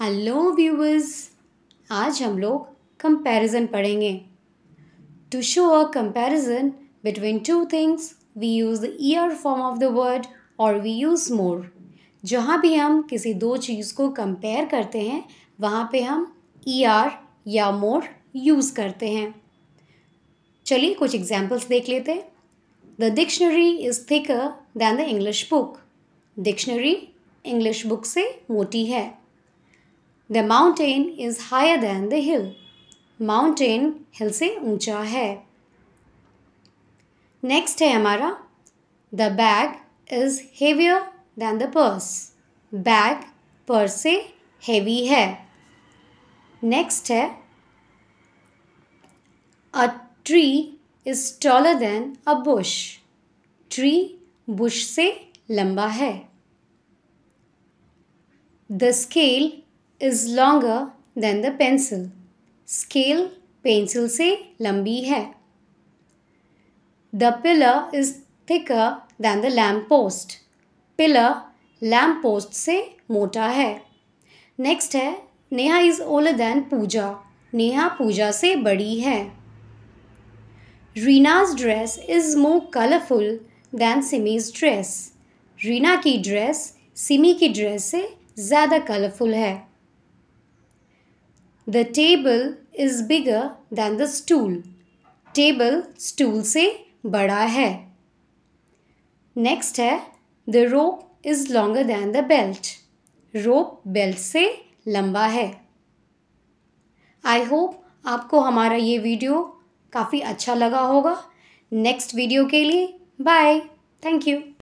hello viewers आज हम लोग कंपैरिजन पढ़ेंगे to show a comparison between two things we use the er form of the word और we use more जहाँ भी हम किसी दो चीज़ को कंपेयर करते हैं वहाँ पे हम ई आर या मोर यूज़ करते हैं चलिए कुछ एग्जाम्पल्स देख लेते हैं the dictionary is thicker than the English book dictionary English book से मोटी है the mountain is higher than the hill mountain hill से ऊंचा है नेक्स्ट है हमारा the bag is heavier than the purse bag purse से हेवी है नेक्स्ट है a tree is taller than a bush tree bush से लंबा है the scale is longer than the pencil scale pencil से लंबी है the pillar is thicker than the lamp post pillar lamp post से मोटा है नेक्स्ट है Neha is older than Pooja Neha Pooja से बड़ी है Reena's dress is more colourful than Simi's dress Reena की ड्रेस सिमी की ड्रेस से ज़्यादा कलरफुल है the table is bigger than the stool table stool से बड़ा है नेक्स्ट है the rope is longer than the belt rope belt से लंबा है आई होप आपको हमारा ये वीडियो काफ़ी अच्छा लगा होगा नेक्स्ट वीडियो के लिए बाय थैंक यू